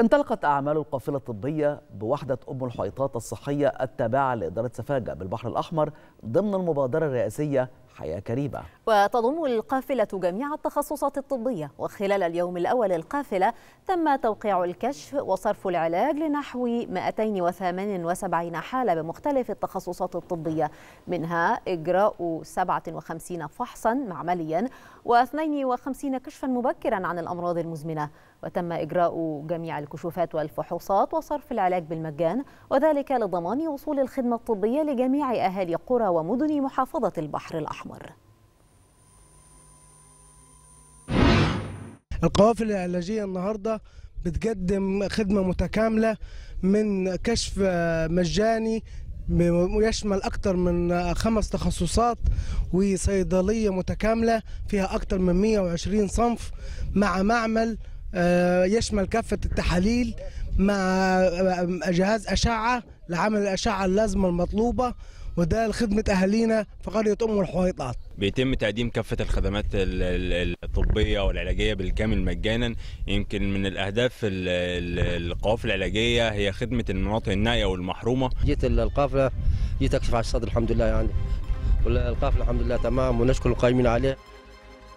انطلقت أعمال القافلة الطبية بوحدة أم الحيطات الصحية التابعة لإدارة سفاجة بالبحر الأحمر ضمن المبادرة الرئاسية حياة كريمة وتضم القافلة جميع التخصصات الطبية وخلال اليوم الأول القافلة تم توقيع الكشف وصرف العلاج لنحو 278 حالة بمختلف التخصصات الطبية منها إجراء 57 فحصا معمليا و52 كشفا مبكرا عن الأمراض المزمنة وتم إجراء جميع الكشوفات والفحوصات وصرف العلاج بالمجان وذلك لضمان وصول الخدمة الطبية لجميع أهالي قرى ومدن محافظة البحر الأحمر الأحمر القوافل العلاجية النهاردة بتقدم خدمة متكاملة من كشف مجاني يشمل أكثر من خمس تخصصات وصيدلية متكاملة فيها أكثر من 120 صنف مع معمل آه، يشمل كافة التحاليل مع آه، جهاز أشعة لعمل الأشعة اللازمة المطلوبة وده لخدمة أهالينا في قرية أم الحويطات بيتم تقديم كافة الخدمات الطبية والعلاجية بالكامل مجانا يمكن من الأهداف القوافل العلاجية هي خدمة المناطق النائية والمحرومة جيت القافلة جيت أكشف على الصدر الحمد لله يعني والقافلة الحمد لله تمام ونشكر القائمين عليه